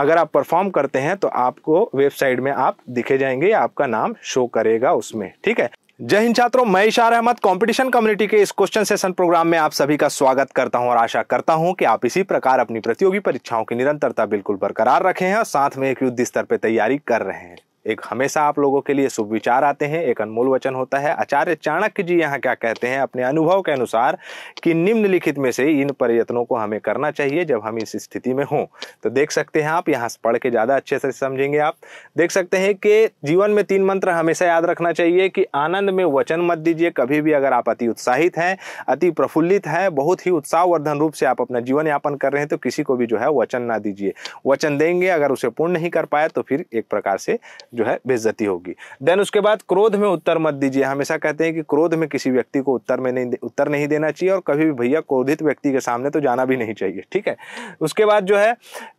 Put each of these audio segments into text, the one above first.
अगर आप परफॉर्म करते हैं तो आपको वेबसाइट में आप दिखे जाएंगे आपका नाम शो करेगा उसमें ठीक है जय हिंद छात्रों मैं इशार अहमद कंपटीशन कम्युनिटी के इस क्वेश्चन सेशन प्रोग्राम में आप सभी का स्वागत करता हूं और आशा करता हूं कि आप इसी प्रकार अपनी प्रतियोगी परीक्षाओं की निरंतरता बिल्कुल बरकरार रखे हैं और साथ में एक युद्ध स्तर पर तैयारी कर रहे हैं एक हमेशा आप लोगों के लिए शुभ विचार आते हैं एक अनमोल वचन होता है आचार्य चाणक्य जी यहाँ क्या कहते हैं अपने अनुभव के अनुसार कि निम्नलिखित में से इन प्रयत्नों को हमें करना चाहिए जब हम इस स्थिति में हों तो देख सकते हैं आप यहाँ पढ़ के ज़्यादा अच्छे से समझेंगे आप देख सकते हैं कि जीवन में तीन मंत्र हमेशा याद रखना चाहिए कि आनंद में वचन मत दीजिए कभी भी अगर आप अति उत्साहित हैं अति प्रफुल्लित हैं बहुत ही उत्साहवर्धन रूप से आप अपना जीवन यापन कर रहे हैं तो किसी को भी जो है वचन ना दीजिए वचन देंगे अगर उसे पूर्ण नहीं कर पाए तो फिर एक प्रकार से जो है बेजती होगी देन उसके बाद क्रोध में उत्तर मत दीजिए हमेशा कहते हैं कि क्रोध में किसी व्यक्ति को उत्तर में नहीं उत्तर नहीं देना चाहिए और कभी भी भैया क्रोधित व्यक्ति के सामने तो जाना भी नहीं चाहिए ठीक है उसके बाद जो है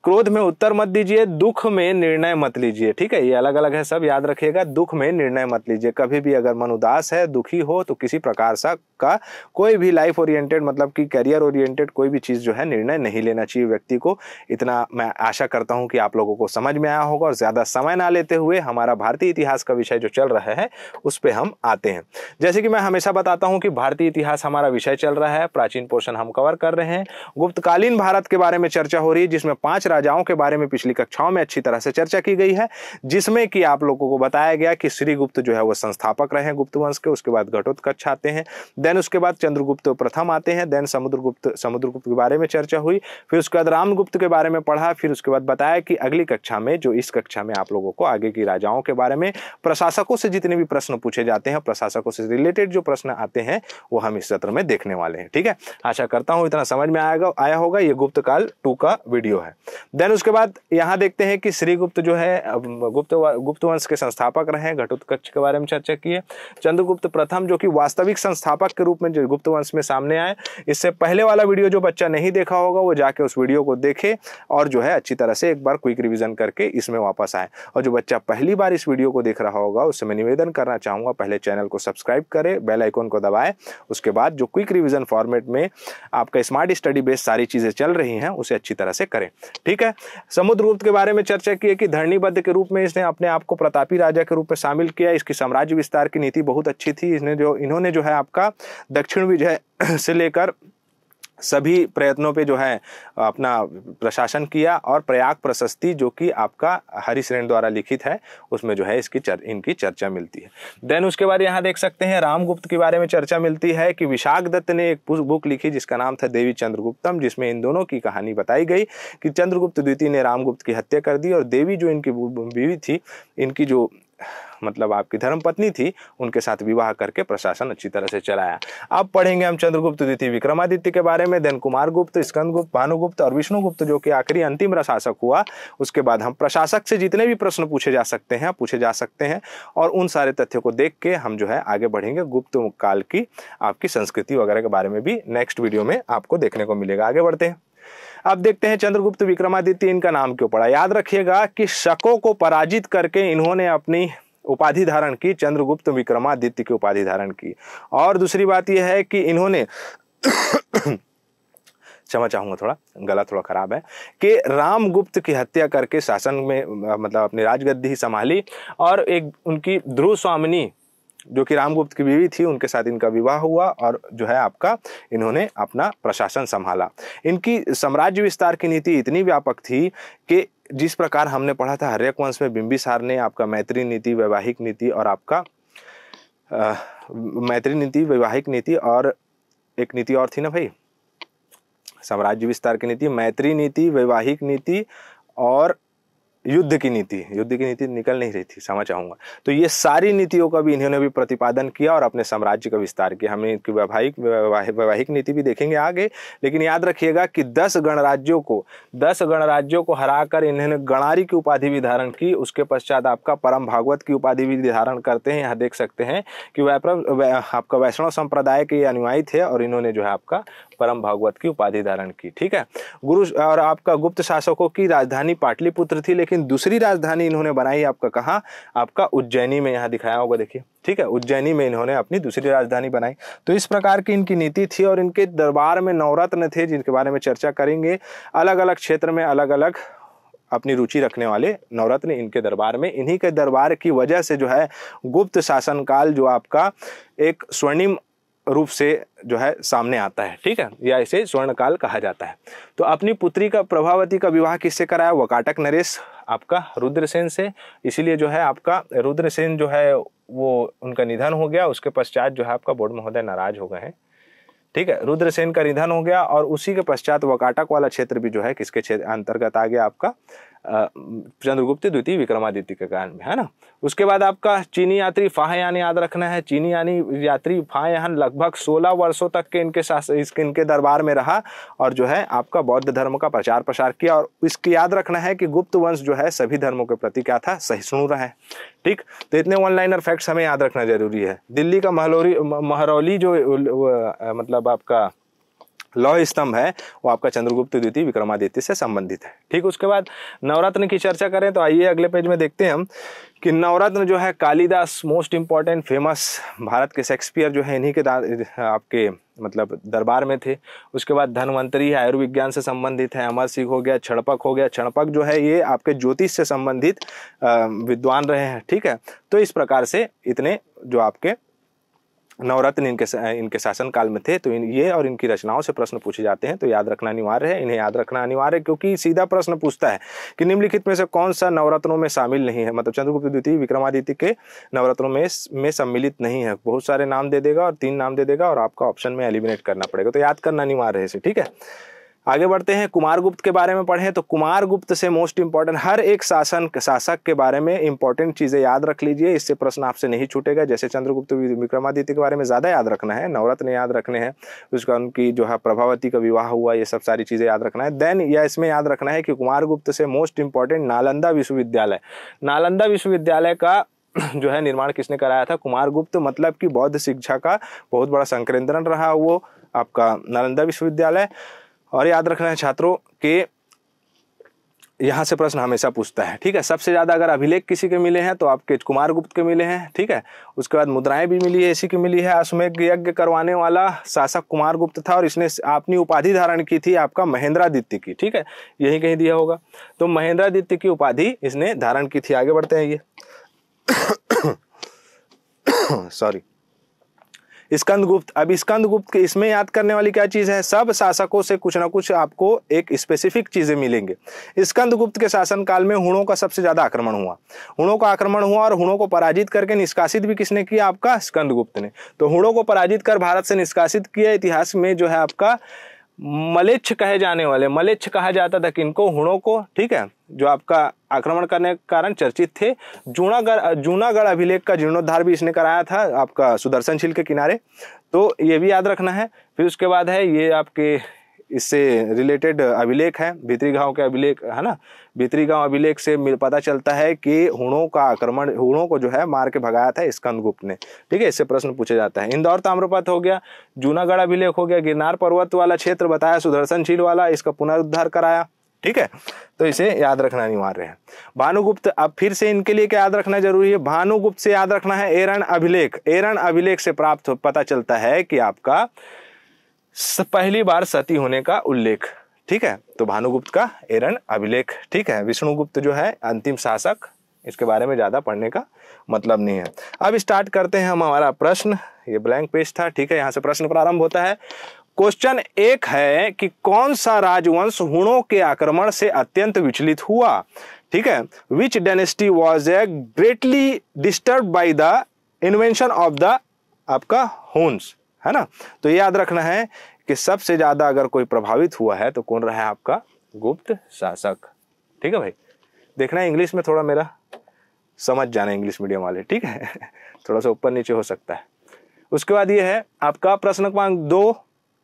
क्रोध में उत्तर मत दीजिए दुख में निर्णय मत लीजिए ठीक है ये अलग अलग है सब याद रखिएगा दुख में निर्णय मत लीजिए कभी भी अगर मन उदास है दुखी हो तो किसी प्रकार सा आपका कोई भी लाइफ ओरिएंटेड मतलब कि करियर ओरिएंटेड कोई भी चीज़ जो है निर्णय नहीं लेना चाहिए व्यक्ति को इतना मैं आशा करता हूँ कि आप लोगों को समझ में आया होगा और ज़्यादा समय ना लेते हुए हमारा भारतीय इतिहास का विषय जो चल रहा है उस पर हम आते हैं जैसे कि मैं हमेशा बताता हूँ कि भारतीय इतिहास हमारा विषय चल रहा है प्राचीन पोर्शन हम कवर कर रहे हैं गुप्तकालीन भारत के बारे में चर्चा हो रही है जिसमें पाँच राजाओं के बारे में पिछली कक्षाओं में अच्छी तरह से चर्चा की गई है जिसमें कि आप लोगों को बताया गया कि श्रीगुप्त जो है वो संस्थापक रहे हैं गुप्त वंश के उसके बाद घटोत्कच आते हैं देन उसके बाद चंद्रगुप्त प्रथम आते हैं देन समुद्रगुप्त समुद्रगुप्त के बारे में चर्चा हुई फिर उसके बाद रामगुप्त के बारे में पढ़ा फिर उसके बाद बताया कि अगली कक्षा में जो इस कक्षा में आप लोगों को आगे की राजाओं के बारे में प्रशासकों से जितने भी प्रश्न पूछे जाते हैं प्रशासकों से रिलेटेड जो प्रश्न आते हैं वो हम इस सत्र में देखने वाले हैं ठीक है आशा करता हूँ इतना समझ में आएगा आया होगा ये गुप्त काल टू का वीडियो है देन उसके बाद यहाँ देखते हैं कि श्रीगुप्त जो है गुप्त गुप्त वंश के संस्थापक रहे घटोत्कच के बारे में चर्चा की है चंद्रगुप्त प्रथम जो कि वास्तविक संस्थापक के रूप में जो गुप्त वंश में सामने आए इससे पहले वाला वीडियो जो बच्चा नहीं देखा होगा वो जाके उस वीडियो को देखे और जो है अच्छी तरह से एक बार क्विक रिविजन करके इसमें वापस आए और जो बच्चा पहली बार इस वीडियो को देख रहा होगा उससे मैं निवेदन करना चाहूँगा पहले चैनल को सब्सक्राइब करें बेल आइकॉन को दबाए उसके बाद जो क्विक रिविजन फॉर्मेट में आपका स्मार्ट स्टडी बेस्ड सारी चीज़ें चल रही हैं उसे अच्छी तरह से करें ठीक है समुद्र गुप्त के बारे में चर्चा की है कि धरणीबद्ध के रूप में इसने अपने आप को प्रतापी राजा के रूप में शामिल किया इसकी साम्राज्य विस्तार की नीति बहुत अच्छी थी इसने जो इन्होंने जो है आपका दक्षिण विजय से लेकर सभी प्रयत्नों पे जो है अपना प्रशासन किया और प्रयाग प्रशस्ति जो कि आपका हरीश रेण द्वारा लिखित है उसमें जो है इसकी चर, इनकी चर्चा मिलती है देन उसके बाद यहाँ देख सकते हैं रामगुप्त के बारे में चर्चा मिलती है कि विशाख दत्त ने एक बुक लिखी जिसका नाम था देवी चंद्रगुप्तम जिसमें इन दोनों की कहानी बताई गई कि चंद्रगुप्त द्वितीय ने रामगुप्त की हत्या कर दी और देवी जो इनकी बीवी थी इनकी जो मतलब आपकी धर्मपत्नी थी उनके साथ विवाह करके प्रशासन अच्छी तरह से चलाया अब पढ़ेंगे हम चंद्रगुप्त द्वितीय विक्रमादित्य के बारे में देन कुमार गुप्त स्कंद गुप्त भानुगुप्त और विष्णुगुप्त जो कि आखिरी अंतिम प्रशासक हुआ उसके बाद हम प्रशासक से जितने भी प्रश्न पूछे जा सकते हैं पूछे जा सकते हैं और उन सारे तथ्यों को देख के हम जो है आगे बढ़ेंगे गुप्त काल की आपकी संस्कृति वगैरह के बारे में भी नेक्स्ट वीडियो में आपको देखने को मिलेगा आगे बढ़ते हैं अब देखते हैं चंद्रगुप्त विक्रमादित्य इनका नाम क्यों पड़ा याद रखिएगा कि शकों को पराजित करके इन्होंने अपनी उपाधि धारण की चंद्रगुप्त विक्रमादित्य की उपाधि धारण की और दूसरी बात यह है कि इन्होंने क्षमा चाहूंगा थोड़ा गला थोड़ा ख़राब है कि रामगुप्त की हत्या करके शासन में मतलब अपनी राजगद्दी संभाली और एक उनकी ध्रुव स्वामिनी जो कि रामगुप्त की बीवी थी उनके साथ इनका विवाह हुआ और जो है आपका इन्होंने अपना प्रशासन संभाला इनकी साम्राज्य विस्तार की नीति इतनी व्यापक थी कि जिस प्रकार हमने पढ़ा था हर्यक वंश में बिंबिसार ने आपका मैत्री नीति वैवाहिक नीति और आपका आ, मैत्री नीति वैवाहिक नीति और एक नीति और थी ना भाई साम्राज्य विस्तार की नीति मैत्री नीति वैवाहिक नीति और युद्ध की नीति युद्ध की नीति निकल नहीं रही थी समझ आऊंगा तो ये सारी नीतियों का भी इन्होंने भी प्रतिपादन किया और अपने साम्राज्य का विस्तार किया हमें इनकी वैवाहिक वैवाहिक नीति भी देखेंगे आगे लेकिन याद रखिएगा कि दस गणराज्यों को दस गणराज्यों को हराकर इन्होंने गणारी की उपाधि भी धारण की उसके पश्चात आपका परम भागवत की उपाधि भी धारण करते हैं यहाँ देख सकते हैं कि वैप्रम आपका वैष्णव संप्रदाय के अनुयायी थे और इन्होंने जो है आपका परम भागवत की उपाधि धारण की ठीक है गुरु और आपका गुप्त शासकों की राजधानी पाटलिपुत्र थी लेकिन दूसरी राजधानी इन्होंने बनाई आपका कहाँ आपका उज्जैनी में यहाँ दिखाया होगा देखिए ठीक है उज्जैनी में इन्होंने अपनी दूसरी राजधानी बनाई तो इस प्रकार की इनकी नीति थी और इनके दरबार में नवरत्न थे जिनके बारे में चर्चा करेंगे अलग अलग क्षेत्र में अलग अलग अपनी रुचि रखने वाले नवरत्न इनके दरबार में इन्हीं के दरबार की वजह से जो है गुप्त शासनकाल जो आपका एक स्वर्णिम रूप से जो है सामने आता है ठीक है या इसे स्वर्णकाल कहा जाता है तो अपनी पुत्री का प्रभावती का विवाह किससे कराया वकाटक नरेश आपका रुद्रसेन से इसीलिए जो है आपका रुद्रसेन जो है वो उनका निधन हो गया उसके पश्चात जो है आपका बोर्ड महोदय नाराज हो गए हैं ठीक है रुद्रसेन का निधन हो गया और उसी के पश्चात वकाटक वाला क्षेत्र भी जो है किसके क्षेत्र अंतर्गत आ गया आपका चंद्रगुप्त द्वितीय विक्रमादित्य के काल में है ना उसके बाद आपका चीनी यात्री यानी याद रखना है चीनी यानी यात्री यहाँ लगभग 16 वर्षों तक के इनके शासन इनके दरबार में रहा और जो है आपका बौद्ध धर्म का प्रचार प्रसार किया और इसकी याद रखना है कि गुप्त वंश जो है सभी धर्मों के प्रति क्या था सहिष्णु रहा है ठीक तो इतने वन लाइनर फैक्ट्स हमें याद रखना जरूरी है दिल्ली का महलोरी महरौली जो मतलब आपका लौह स्तंभ है वो आपका चंद्रगुप्त द्वितीय विक्रमादित्य से संबंधित है ठीक उसके बाद नवरत्न की चर्चा करें तो आइए अगले पेज में देखते हैं हम कि नवरत्न जो है Kalidas most important famous Bharat के शेक्सपियर जो है इन्हीं के आपके मतलब दरबार में थे उसके बाद धनवंतरी आयुर्विज्ञान से संबंधित है अमर सिंह हो गया छणपक हो गया छणपक जो है ये आपके ज्योतिष से संबंधित विद्वान रहे हैं ठीक है तो इस प्रकार से इतने जो आपके नवरत्न इनके इनके शासन काल में थे तो इन ये और इनकी रचनाओं से प्रश्न पूछे जाते हैं तो याद रखना अनिवार्य है इन्हें याद रखना अनिवार्य है क्योंकि सीधा प्रश्न पूछता है कि निम्नलिखित में से कौन सा नवरत्नों में शामिल नहीं है मतलब चंद्रगुप्त द्वितीय विक्रमादित्य के नवरत्नों में में सम्मिलित नहीं है बहुत सारे नाम दे देगा और तीन नाम दे देगा और आपका ऑप्शन में एलिमिनेट करना पड़ेगा तो याद करना अनिवार्य है इसे ठीक है आगे बढ़ते हैं कुमार गुप्त के बारे में पढ़ें तो कुमार गुप्त से मोस्ट इम्पॉर्टेंट हर एक शासन शासक के बारे में इंपॉर्टेंट चीज़ें याद रख लीजिए इससे प्रश्न आपसे नहीं छूटेगा जैसे चंद्रगुप्त विक्रमादित्य के बारे में ज़्यादा याद रखना है नवरत्न याद रखने हैं उसका उनकी जो है प्रभावती का विवाह हुआ ये सब सारी चीज़ें याद रखना है देन या इसमें याद रखना है कि कुमार गुप्त से मोस्ट इम्पॉर्टेंट नालंदा विश्वविद्यालय नालंदा विश्वविद्यालय का जो है निर्माण किसने कराया था कुमार गुप्त मतलब कि बौद्ध शिक्षा का बहुत बड़ा संकेंद्रण रहा वो आपका नालंदा विश्वविद्यालय और याद रखना है छात्रों के यहाँ से प्रश्न हमेशा पूछता है ठीक है सबसे ज़्यादा अगर अभिलेख किसी के मिले हैं तो आपके कुमार गुप्त के मिले हैं ठीक है उसके बाद मुद्राएं भी मिली है इसी की मिली है अश्वमेघ यज्ञ करवाने वाला शासक कुमार गुप्त था और इसने अपनी उपाधि धारण की थी आपका महेंद्रादित्य की ठीक है यही कहीं दिया होगा तो महेंद्रादित्य की उपाधि इसने धारण की थी आगे बढ़ते हैं ये सॉरी गुप्त अब के इसमें याद करने वाली क्या चीज़ है सब शासकों से कुछ ना कुछ आपको एक स्पेसिफिक चीज़ें मिलेंगे स्कंदगुप्त के शासनकाल में हुणों का सबसे ज़्यादा आक्रमण हुआ हुणों का आक्रमण हुआ और हुणों को पराजित करके निष्कासित भी किसने किया आपका स्कंद गुप्त ने तो हुणों को पराजित कर भारत से निष्कासित किया इतिहास में जो है आपका मलेच्छ कहे जाने वाले मलेच्छ कहा जाता था किनको हुणों को ठीक है जो आपका आक्रमण करने के कारण चर्चित थे जूनागढ़ जूनागढ़ अभिलेख का जीर्णोद्धार भी इसने कराया था आपका सुदर्शनशील के किनारे तो ये भी याद रखना है फिर उसके बाद है ये आपके इससे रिलेटेड अभिलेख हैं भित्री गांव के अभिलेख है ना भित्री गांव अभिलेख से पता चलता है कि हुणों का आक्रमण हुणों को जो है मार के भगाया था स्कंदगुप्त ने ठीक है इससे प्रश्न पूछा जाता है इंदौर ताम्रपथ तो हो गया जूनागढ़ अभिलेख हो गया गिरनार पर्वत वाला क्षेत्र बताया सुदर्शन झील वाला इसका पुनरुद्धार कराया ठीक है तो इसे याद रखना अनिवार्य है भानुगुप्त अब फिर से इनके लिए क्या याद रखना जरूरी है भानुगुप्त से याद रखना है एरण अभिलेख एरण अभिलेख से प्राप्त पता चलता है कि आपका पहली बार सती होने का उल्लेख ठीक है तो भानुगुप्त का एरन अभिलेख ठीक है विष्णुगुप्त जो है अंतिम शासक इसके बारे में ज़्यादा पढ़ने का मतलब नहीं है अब स्टार्ट करते हैं हम हमारा प्रश्न ये ब्लैंक पेज था ठीक है यहाँ से प्रश्न प्रारंभ होता है क्वेश्चन एक है कि कौन सा राजवंश हुणों के आक्रमण से अत्यंत विचलित हुआ ठीक है which dynasty was a greatly disturb by the invasion of the आपका हुंस है ना तो ये याद रखना है कि सबसे ज़्यादा अगर कोई प्रभावित हुआ है तो कौन रहा है आपका गुप्त शासक ठीक है भाई देखना है इंग्लिश में थोड़ा मेरा समझ जाना इंग्लिश मीडियम वाले ठीक है थोड़ा सा ऊपर नीचे हो सकता है उसके बाद ये है आपका प्रश्न क्रमांक दो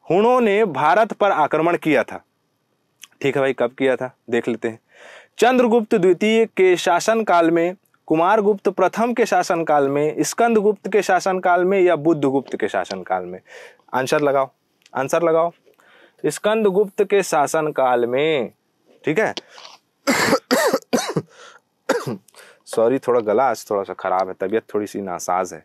हुणों ने भारत पर आक्रमण किया था ठीक है भाई कब किया था देख लेते हैं चंद्रगुप्त द्वितीय के शासनकाल में कुमार गुप्त प्रथम के शासनकाल में स्कंद गुप्त के शासनकाल में या बुद्ध गुप्त के शासनकाल में आंसर लगाओ आंसर लगाओ स्कंद गुप्त के शासनकाल में ठीक है सॉरी थोड़ा गला आज थोड़ा सा खराब है तबीयत थोड़ी सी नासाज है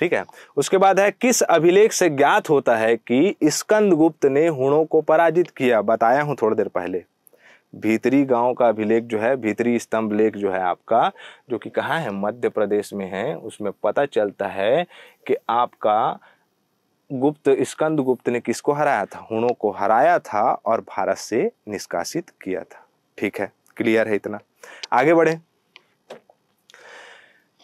ठीक है उसके बाद है किस अभिलेख से ज्ञात होता है कि स्कंद गुप्त ने हुणों को पराजित किया बताया हूं थोड़ी देर पहले भीतरी गांव का अभिलेख जो है भीतरी स्तंभ लेख जो है आपका जो कि कहाँ है मध्य प्रदेश में है उसमें पता चलता है कि आपका गुप्त स्कंद गुप्त ने किसको हराया था हुनों को हराया था और भारत से निष्कासित किया था ठीक है क्लियर है इतना आगे बढ़े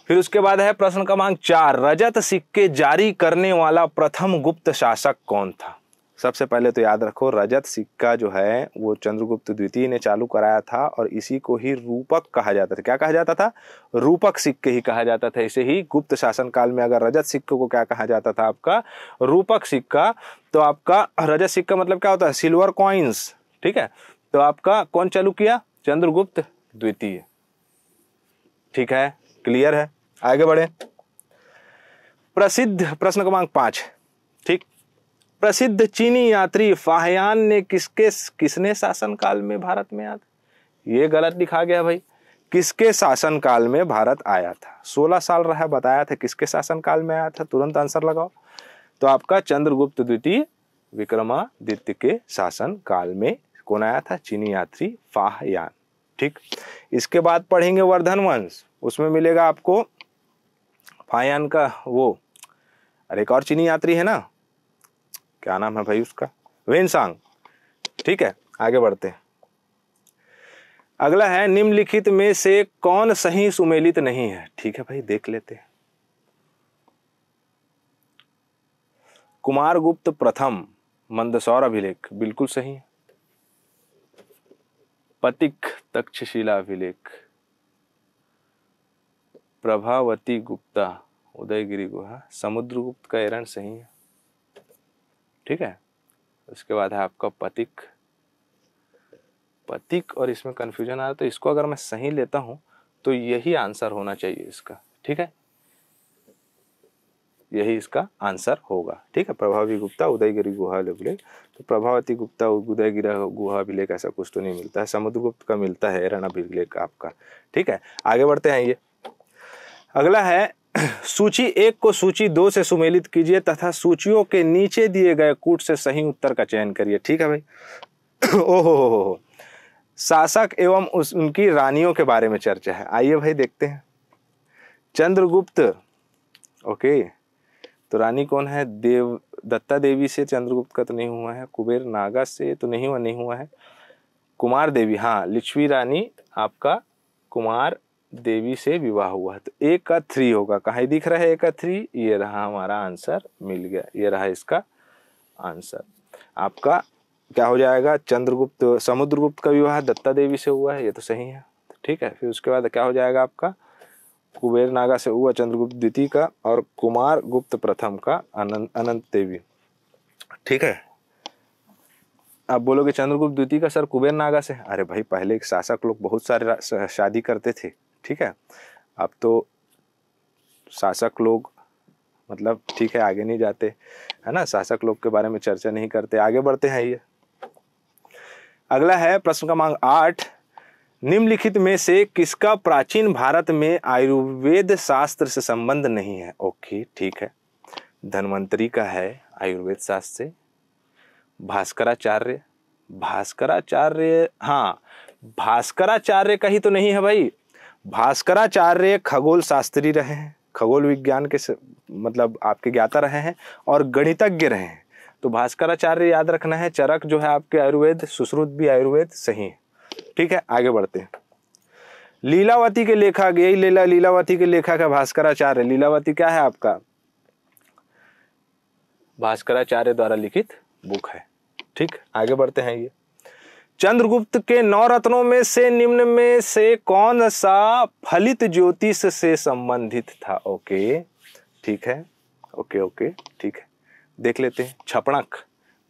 फिर उसके बाद है प्रश्न क्रमांक चार रजत सिक्के जारी करने वाला प्रथम गुप्त शासक कौन था सबसे पहले तो याद रखो रजत सिक्का जो है वो चंद्रगुप्त द्वितीय ने चालू कराया था और इसी को ही रूपक कहा जाता था क्या कहा जाता था रूपक सिक्के ही कहा जाता था इसे ही गुप्त शासन काल में अगर रजत सिक्के को क्या कहा जाता था आपका रूपक सिक्का तो आपका रजत सिक्का मतलब क्या होता है सिल्वर कॉइन्स ठीक है तो आपका कौन चालू किया चंद्रगुप्त द्वितीय ठीक है क्लियर है आगे बढ़े प्रसिद्ध प्रश्न क्रमांक पांच ठीक प्रसिद्ध चीनी यात्री फाहयान ने किसके किसने शासन काल में भारत में आया ये गलत लिखा गया भाई किसके काल में भारत आया था सोलह साल रहा बताया था किसके शासन काल में आया था तुरंत आंसर लगाओ तो आपका चंद्रगुप्त द्वितीय विक्रमादित्य के शासन काल में कौन आया था चीनी यात्री फाहयान ठीक इसके बाद पढ़ेंगे वर्धन वंश उसमें मिलेगा आपको फाहयान का वो अरे एक और चीनी यात्री है ना क्या नाम है भाई उसका वेनसांग ठीक है आगे बढ़ते हैं अगला है निम्नलिखित में से कौन सही सुमेलित नहीं है ठीक है भाई देख लेते हैं गुप्त प्रथम मंदसौर अभिलेख बिल्कुल सही है पतिक तक्षशिला अभिलेख प्रभावती गुप्ता उदयगिरी गुहा समुद्रगुप्त का एरण सही है ठीक है उसके बाद है आपका पतिक पतिक और इसमें कन्फ्यूजन आ रहा तो इसको अगर मैं सही लेता हूँ तो यही आंसर होना चाहिए इसका ठीक है यही इसका आंसर होगा ठीक है प्रभावी गुप्ता उदयगिरी गुहा अभिलेख तो प्रभावती गुप्ता उदयगिरी गुहा अभिलेख ऐसा कुछ तो नहीं मिलता है समुद्रगुप्त का मिलता है रण अभिलेख आपका ठीक है आगे बढ़ते हैं ये अगला है सूची एक को सूची दो से सुमेलित कीजिए तथा सूचियों के नीचे दिए गए कूट से सही उत्तर का चयन करिए ठीक है भाई ओहो हो हो शासक एवं उस उनकी रानियों के बारे में चर्चा है आइए भाई देखते हैं चंद्रगुप्त ओके तो रानी कौन है देव दत्ता देवी से चंद्रगुप्त का तो नहीं हुआ है कुबेर नागा से तो नहीं हुआ नहीं हुआ है कुमार देवी हाँ लिच्छवी रानी आपका कुमार देवी से विवाह हुआ तो एक का थ्री होगा कहा दिख रहा है एक का थ्री ये रहा हमारा आंसर मिल गया ये रहा इसका आंसर आपका क्या हो जाएगा चंद्रगुप्त समुद्रगुप्त का विवाह दत्ता देवी से हुआ है ये तो सही है ठीक है फिर उसके बाद क्या हो जाएगा आपका कुबेर नागा से हुआ चंद्रगुप्त द्वितीय का और कुमार गुप्त प्रथम का अनंत अनंत देवी ठीक है आप बोलोगे चंद्रगुप्त द्वितीय का सर कुबेर नागा से अरे भाई पहले एक शासक लोग बहुत सारे शादी करते थे ठीक है अब तो शासक लोग मतलब ठीक है आगे नहीं जाते है ना शासक लोग के बारे में चर्चा नहीं करते आगे बढ़ते हैं ये अगला है प्रश्न क्रमांक आठ निम्नलिखित में से किसका प्राचीन भारत में आयुर्वेद शास्त्र से संबंध नहीं है ओके ठीक है धनवंतरी का है आयुर्वेद शास्त्र से भास्कराचार्य भास्कराचार्य हाँ भास्कराचार्य का ही तो नहीं है भाई भास्कराचार्य खगोल शास्त्री रहे हैं खगोल विज्ञान के मतलब आपके ज्ञाता रहे हैं और गणितज्ञ रहे हैं तो भास्कराचार्य याद रखना है चरक जो है आपके आयुर्वेद सुश्रुत भी आयुर्वेद सही है ठीक है आगे बढ़ते हैं लीलावती के लेखक यही लीला लीलावती के लेखक है भास्कराचार्य लीलावती क्या है आपका भास्कराचार्य द्वारा लिखित बुक है ठीक आगे बढ़ते हैं ये चंद्रगुप्त के नौ रत्नों में से निम्न में से कौन सा फलित ज्योतिष से संबंधित था ओके ठीक है ओके ओके ठीक है देख लेते हैं छपणक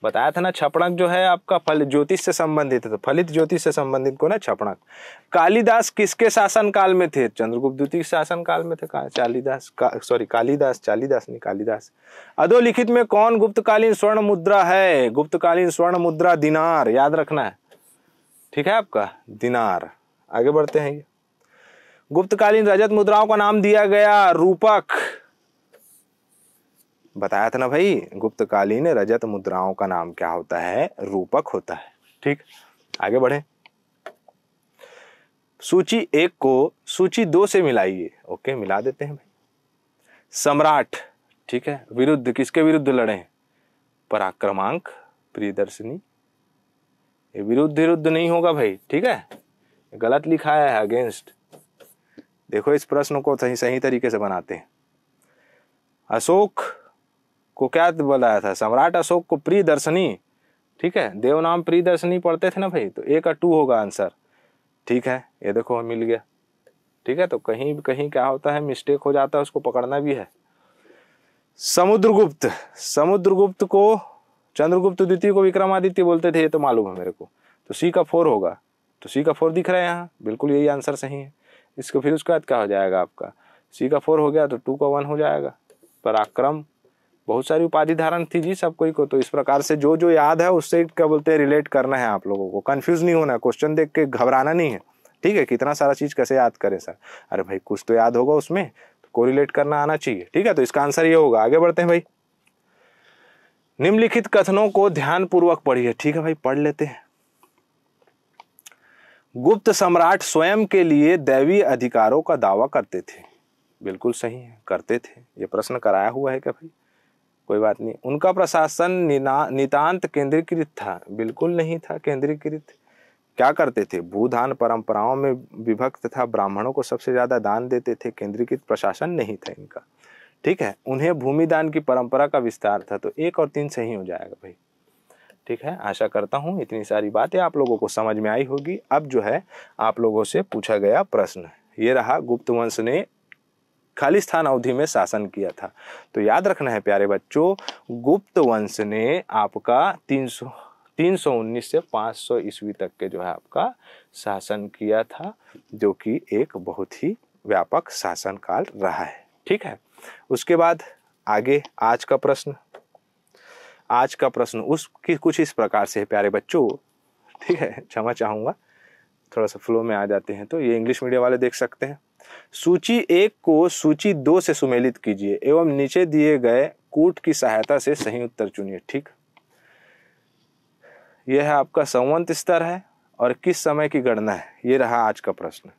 बताया था ना छपणक जो है आपका फल ज्योतिष से संबंधित है तो फलित ज्योतिष से संबंधित को ना छपणक कालिदास किसके शासन काल में थे चंद्रगुप्त द्वितीय के शासन काल में थे का, चालीदास का, सॉरी कालिदास चालीदास नहीं कालिदास अधोलिखित में कौन गुप्तकालीन स्वर्ण मुद्रा है गुप्तकालीन स्वर्ण मुद्रा दिनार याद रखना है ठीक है आपका दिनार आगे बढ़ते हैं गुप्तकालीन रजत मुद्राओं का नाम दिया गया रूपक बताया था ना भाई गुप्तकालीन रजत मुद्राओं का नाम क्या होता है रूपक होता है ठीक आगे बढ़े सूची एक को सूची दो से मिलाइए ओके मिला देते हैं भाई सम्राट ठीक है विरुद्ध किसके विरुद्ध लड़े पराक्रमांक प्रियदर्शनी ये विरुद्ध विरुद्ध नहीं होगा भाई ठीक है गलत लिखा है अगेंस्ट देखो इस प्रश्न को सही सही तरीके से बनाते हैं अशोक को क्या बताया था सम्राट अशोक को प्रिय दर्शनी ठीक है देव नाम प्रिय दर्शनी पढ़ते थे ना भाई तो ए का टू होगा आंसर ठीक है ये देखो मिल गया ठीक है तो कहीं कहीं क्या होता है मिस्टेक हो जाता है उसको पकड़ना भी है समुद्रगुप्त समुद्रगुप्त को चंद्रगुप्त द्वितीय को विक्रमादित्य बोलते थे ये तो मालूम है मेरे को तो सी का फोर होगा तो सी का फोर दिख रहा है यहाँ बिल्कुल यही आंसर सही है इसको फिर उसके बाद क्या हो जाएगा आपका सी का फोर हो गया तो टू का वन हो जाएगा पराक्रम बहुत सारी उपाधि धारण थी जी सब कोई को तो इस प्रकार से जो जो याद है उससे क्या बोलते हैं रिलेट करना है आप लोगों को कंफ्यूज नहीं होना क्वेश्चन देख के घबराना नहीं है ठीक है कितना सारा चीज़ कैसे याद करें सर अरे भाई कुछ तो याद होगा उसमें तो को करना आना चाहिए ठीक है तो इसका आंसर ये होगा आगे बढ़ते हैं भाई निम्नलिखित कथनों को ध्यानपूर्वक पढ़िए ठीक है भाई पढ़ लेते हैं गुप्त सम्राट स्वयं के लिए दैवीय अधिकारों का दावा करते थे बिल्कुल सही है करते थे ये प्रश्न कराया हुआ है क्या भाई कोई बात नहीं उनका प्रशासन नितांत केंद्रीकृत था बिल्कुल नहीं था केंद्रीकृत क्या करते थे भूदान परंपराओं में विभक्त था ब्राह्मणों को सबसे ज़्यादा दान देते थे केंद्रीकृत प्रशासन नहीं था इनका ठीक है उन्हें भूमिदान की परंपरा का विस्तार था तो एक और तीन सही हो जाएगा भाई ठीक है आशा करता हूँ इतनी सारी बातें आप लोगों को समझ में आई होगी अब जो है आप लोगों से पूछा गया प्रश्न ये रहा गुप्त वंश ने खालिस्तान अवधि में शासन किया था तो याद रखना है प्यारे बच्चों गुप्त वंश ने आपका तीन सौ तीन सौ उन्नीस से पाँच सौ ईस्वी तक के जो है आपका शासन किया था जो कि एक बहुत ही व्यापक शासन काल रहा है ठीक है उसके बाद आगे आज का प्रश्न आज का प्रश्न उसकी कुछ इस प्रकार से है प्यारे बच्चों ठीक है क्षमा चाहूँगा थोड़ा सा फ्लो में आ जाते हैं तो ये इंग्लिश मीडियम वाले देख सकते हैं सूची एक को सूची दो से सुमेलित कीजिए एवं नीचे दिए गए कूट की सहायता से सही उत्तर चुनिए ठीक यह है आपका संवंत स्तर है और किस समय की गणना है ये रहा आज का प्रश्न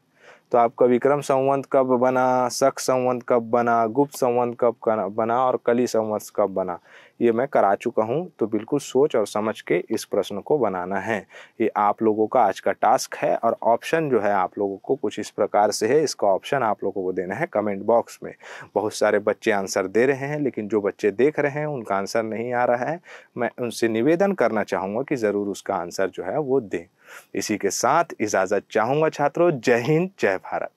तो आपका विक्रम संवंत कब बना शक संवंत कब बना गुप्त संवंत कब बना और कली संवंत कब बना ये मैं करा चुका हूँ तो बिल्कुल सोच और समझ के इस प्रश्न को बनाना है ये आप लोगों का आज का टास्क है और ऑप्शन जो है आप लोगों को कुछ इस प्रकार से है इसका ऑप्शन आप लोगों को देना है कमेंट बॉक्स में बहुत सारे बच्चे आंसर दे रहे हैं लेकिन जो बच्चे देख रहे हैं उनका आंसर नहीं आ रहा है मैं उनसे निवेदन करना चाहूँगा कि ज़रूर उसका आंसर जो है वो दें इसी के साथ इजाज़त चाहूंगा छात्रों जय हिंद जय भारत